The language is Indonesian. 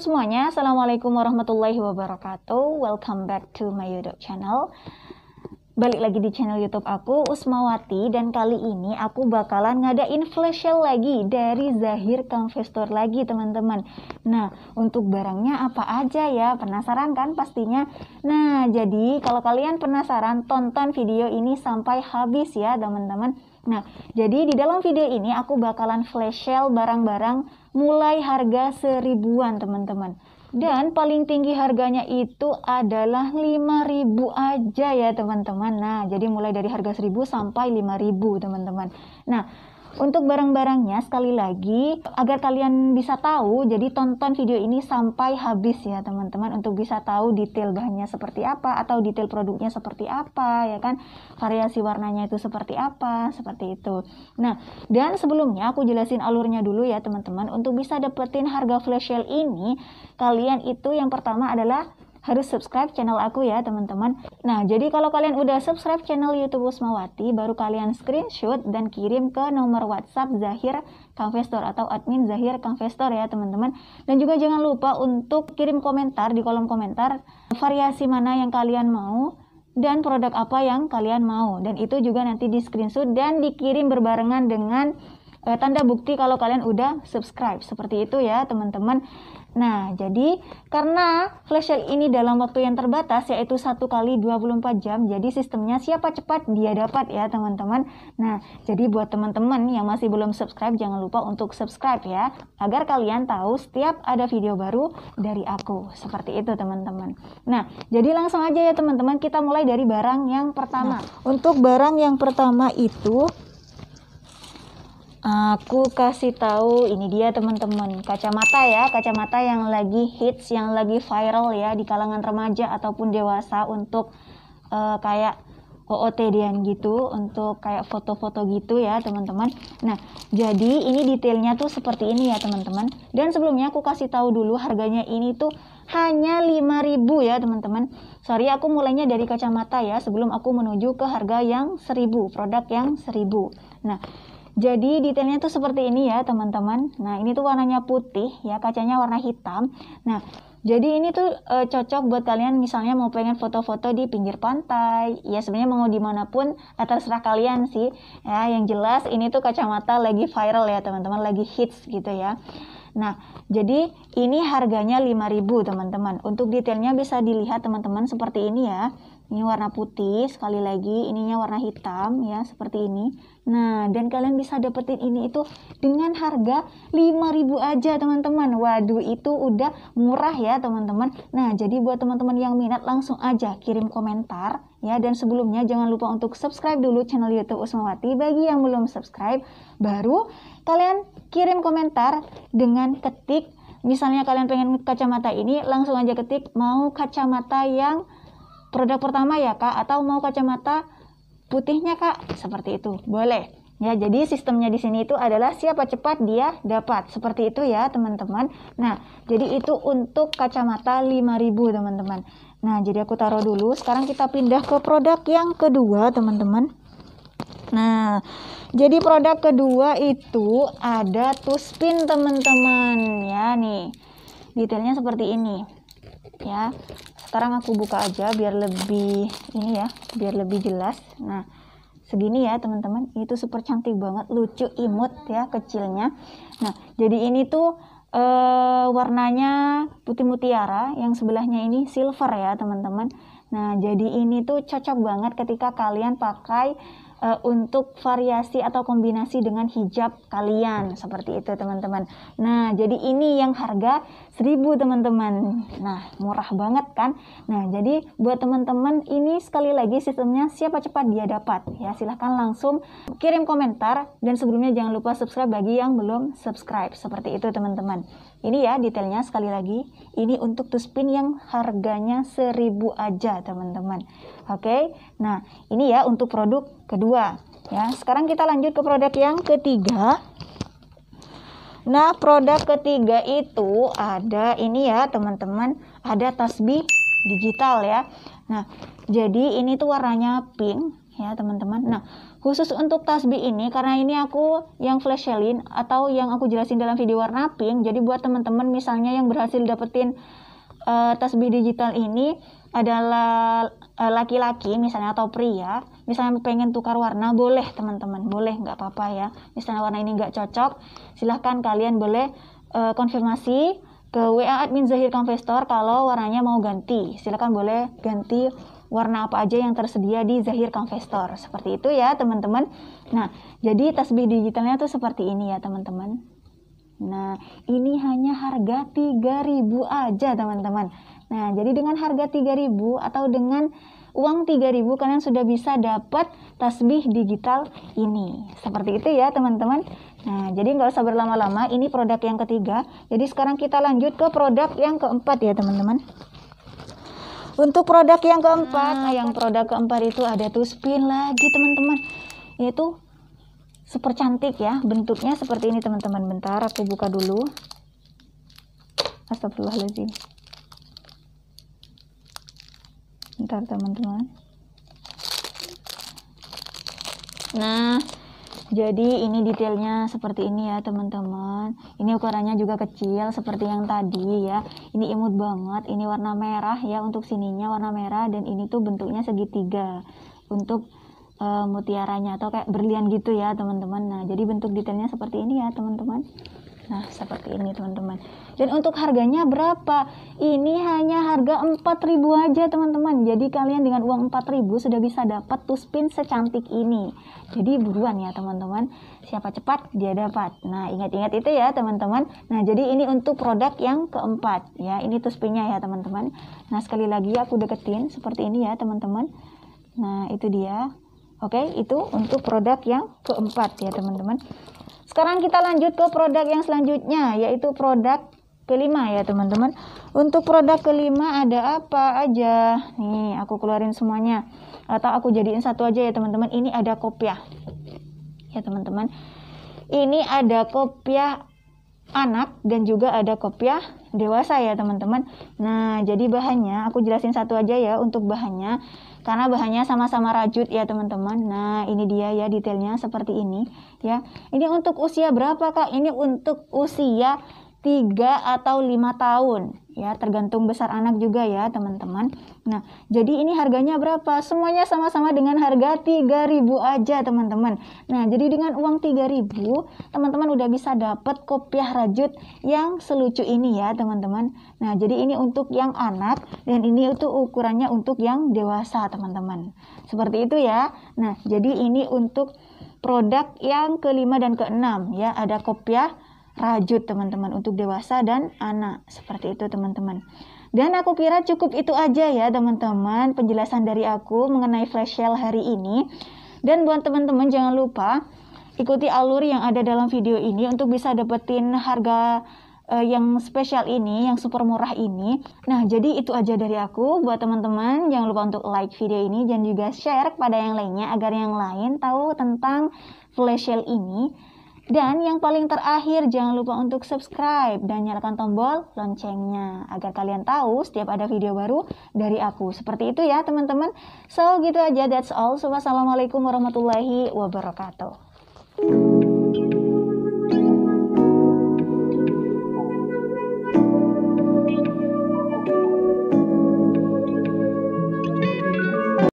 semuanya, Assalamualaikum warahmatullahi wabarakatuh. Welcome back to my YouTube channel balik lagi di channel YouTube aku Usmawati dan kali ini aku bakalan ngadain flash sale lagi dari Zahir Investor lagi teman-teman. Nah, untuk barangnya apa aja ya? Penasaran kan pastinya? Nah, jadi kalau kalian penasaran tonton video ini sampai habis ya teman-teman. Nah, jadi di dalam video ini aku bakalan flash sale barang-barang mulai harga seribuan teman-teman. Dan paling tinggi harganya itu adalah 5000 aja ya teman-teman. Nah, jadi mulai dari harga 1000 sampai 5000 teman-teman. Nah, untuk barang-barangnya sekali lagi agar kalian bisa tahu jadi tonton video ini sampai habis ya teman-teman untuk bisa tahu detail bahannya seperti apa atau detail produknya seperti apa ya kan variasi warnanya itu seperti apa seperti itu. Nah, dan sebelumnya aku jelasin alurnya dulu ya teman-teman untuk bisa dapetin harga flash sale ini kalian itu yang pertama adalah harus subscribe channel aku ya teman-teman. Nah, jadi kalau kalian udah subscribe channel YouTube Usmawati, baru kalian screenshot dan kirim ke nomor WhatsApp Zahir Kangvestor atau admin Zahir Kangvestor ya teman-teman. Dan juga jangan lupa untuk kirim komentar di kolom komentar variasi mana yang kalian mau dan produk apa yang kalian mau. Dan itu juga nanti di screenshot dan dikirim berbarengan dengan eh, tanda bukti kalau kalian udah subscribe. Seperti itu ya teman-teman. Nah, jadi karena flash sale ini dalam waktu yang terbatas yaitu 1 kali 24 jam, jadi sistemnya siapa cepat dia dapat ya, teman-teman. Nah, jadi buat teman-teman yang masih belum subscribe jangan lupa untuk subscribe ya agar kalian tahu setiap ada video baru dari aku. Seperti itu, teman-teman. Nah, jadi langsung aja ya teman-teman kita mulai dari barang yang pertama. Nah, untuk barang yang pertama itu Aku kasih tahu ini dia teman-teman kacamata ya kacamata yang lagi hits yang lagi viral ya di kalangan remaja ataupun dewasa untuk uh, kayak OOTD-an gitu untuk kayak foto-foto gitu ya teman-teman. Nah jadi ini detailnya tuh seperti ini ya teman-teman. Dan sebelumnya aku kasih tahu dulu harganya ini tuh hanya 5000 ya teman-teman. Sorry aku mulainya dari kacamata ya sebelum aku menuju ke harga yang 1000 produk yang 1000. Nah jadi detailnya tuh seperti ini ya teman-teman. Nah ini tuh warnanya putih ya, kacanya warna hitam. Nah jadi ini tuh e, cocok buat kalian misalnya mau pengen foto-foto di pinggir pantai. Ya sebenarnya mau dimanapun eh, terserah kalian sih. Ya yang jelas ini tuh kacamata lagi viral ya teman-teman, lagi hits gitu ya. Nah, jadi ini harganya 5000 teman-teman. Untuk detailnya bisa dilihat teman-teman seperti ini ya ini warna putih sekali lagi ininya warna hitam ya seperti ini nah dan kalian bisa dapetin ini itu dengan harga 5000 aja teman-teman waduh itu udah murah ya teman-teman nah jadi buat teman-teman yang minat langsung aja kirim komentar ya dan sebelumnya jangan lupa untuk subscribe dulu channel youtube Usmawati bagi yang belum subscribe baru kalian kirim komentar dengan ketik misalnya kalian pengen kacamata ini langsung aja ketik mau kacamata yang produk pertama ya kak atau mau kacamata putihnya kak seperti itu boleh ya jadi sistemnya di sini itu adalah siapa cepat dia dapat seperti itu ya teman-teman nah jadi itu untuk kacamata 5000 teman-teman nah jadi aku taruh dulu sekarang kita pindah ke produk yang kedua teman-teman nah jadi produk kedua itu ada tuspin teman-teman ya nih detailnya seperti ini ya sekarang aku buka aja biar lebih ini ya biar lebih jelas nah segini ya teman-teman itu super cantik banget lucu imut ya kecilnya nah jadi ini tuh e, warnanya putih mutiara yang sebelahnya ini silver ya teman-teman nah jadi ini tuh cocok banget ketika kalian pakai uh, untuk variasi atau kombinasi dengan hijab kalian seperti itu teman-teman. Nah, jadi ini yang harga 1000 teman-teman. Nah, murah banget kan? Nah, jadi buat teman-teman ini sekali lagi sistemnya siapa cepat dia dapat ya. Silahkan langsung kirim komentar dan sebelumnya jangan lupa subscribe bagi yang belum subscribe seperti itu teman-teman. Ini ya detailnya sekali lagi. Ini untuk tuspin yang harganya seribu aja, teman-teman. Oke. Nah, ini ya untuk produk kedua. Ya, sekarang kita lanjut ke produk yang ketiga. Nah, produk ketiga itu ada ini ya, teman-teman, ada tasbih digital ya. Nah, jadi ini tuh warnanya pink ya, teman-teman. Nah, Khusus untuk tasbih ini karena ini aku yang flash selling atau yang aku jelasin dalam video warna pink. Jadi buat teman-teman misalnya yang berhasil dapetin uh, tasbih digital ini adalah eh, laki-laki uh, misalnya atau pria, misalnya pengen tukar warna boleh teman-teman, boleh nggak apa-apa ya. Misalnya warna ini nggak cocok, silahkan kalian boleh uh, konfirmasi ke WA admin Zahir Konvestor kalau warnanya mau ganti. Silahkan boleh ganti warna apa aja yang tersedia di Zahir Confessor Seperti itu ya teman-teman. Nah, jadi tasbih digitalnya tuh seperti ini ya teman-teman. Nah, ini hanya harga 3000 aja teman-teman. Nah, jadi dengan harga 3000 atau dengan uang 3000 kalian sudah bisa dapat tasbih digital ini. Seperti itu ya teman-teman. Nah, jadi nggak usah berlama-lama, ini produk yang ketiga. Jadi sekarang kita lanjut ke produk yang keempat ya teman-teman. Untuk produk yang keempat, nah yang produk keempat itu ada spin lagi teman-teman. Ini super cantik ya, bentuknya seperti ini teman-teman. Bentar aku buka dulu. Astagfirullahaladzim. Bentar teman-teman. Nah, jadi ini detailnya seperti ini ya teman-teman ini ukurannya juga kecil seperti yang tadi ya ini imut banget ini warna merah ya untuk sininya warna merah dan ini tuh bentuknya segitiga untuk e, mutiaranya atau kayak berlian gitu ya teman-teman nah jadi bentuk detailnya seperti ini ya teman-teman Nah, seperti ini teman-teman. Dan untuk harganya berapa? Ini hanya harga 4000 aja teman-teman. Jadi kalian dengan uang 4000 sudah bisa dapat tuspin secantik ini. Jadi buruan ya teman-teman. Siapa cepat dia dapat. Nah, ingat-ingat itu ya teman-teman. Nah, jadi ini untuk produk yang keempat ya. Ini tuspinnya ya teman-teman. Nah, sekali lagi aku deketin seperti ini ya teman-teman. Nah, itu dia. Oke, itu untuk produk yang keempat ya teman-teman. Sekarang kita lanjut ke produk yang selanjutnya yaitu produk kelima ya teman-teman. Untuk produk kelima ada apa aja? Nih, aku keluarin semuanya. Atau aku jadiin satu aja ya teman-teman. Ini ada kopiah. Ya teman-teman. Ini ada kopiah anak dan juga ada kopiah dewasa ya teman-teman. Nah, jadi bahannya aku jelasin satu aja ya untuk bahannya. Karena bahannya sama-sama rajut ya teman-teman. Nah, ini dia ya detailnya seperti ini ya. Ini untuk usia berapa Kak? Ini untuk usia 3 atau 5 tahun ya tergantung besar anak juga ya teman-teman nah jadi ini harganya berapa semuanya sama-sama dengan harga 3000 aja teman-teman nah jadi dengan uang 3000 teman-teman udah bisa dapat kopiah rajut yang selucu ini ya teman-teman nah jadi ini untuk yang anak dan ini itu ukurannya untuk yang dewasa teman-teman seperti itu ya nah jadi ini untuk produk yang kelima dan keenam ya ada kopiah rajut teman-teman untuk dewasa dan anak seperti itu teman-teman dan aku kira cukup itu aja ya teman-teman penjelasan dari aku mengenai flash sale hari ini dan buat teman-teman jangan lupa ikuti alur yang ada dalam video ini untuk bisa dapetin harga uh, yang spesial ini, yang super murah ini. Nah, jadi itu aja dari aku buat teman-teman. Jangan lupa untuk like video ini dan juga share kepada yang lainnya agar yang lain tahu tentang flash sale ini. Dan yang paling terakhir, jangan lupa untuk subscribe dan nyalakan tombol loncengnya agar kalian tahu setiap ada video baru dari aku. Seperti itu ya, teman-teman. So, gitu aja. That's all. wassalamualaikum warahmatullahi wabarakatuh.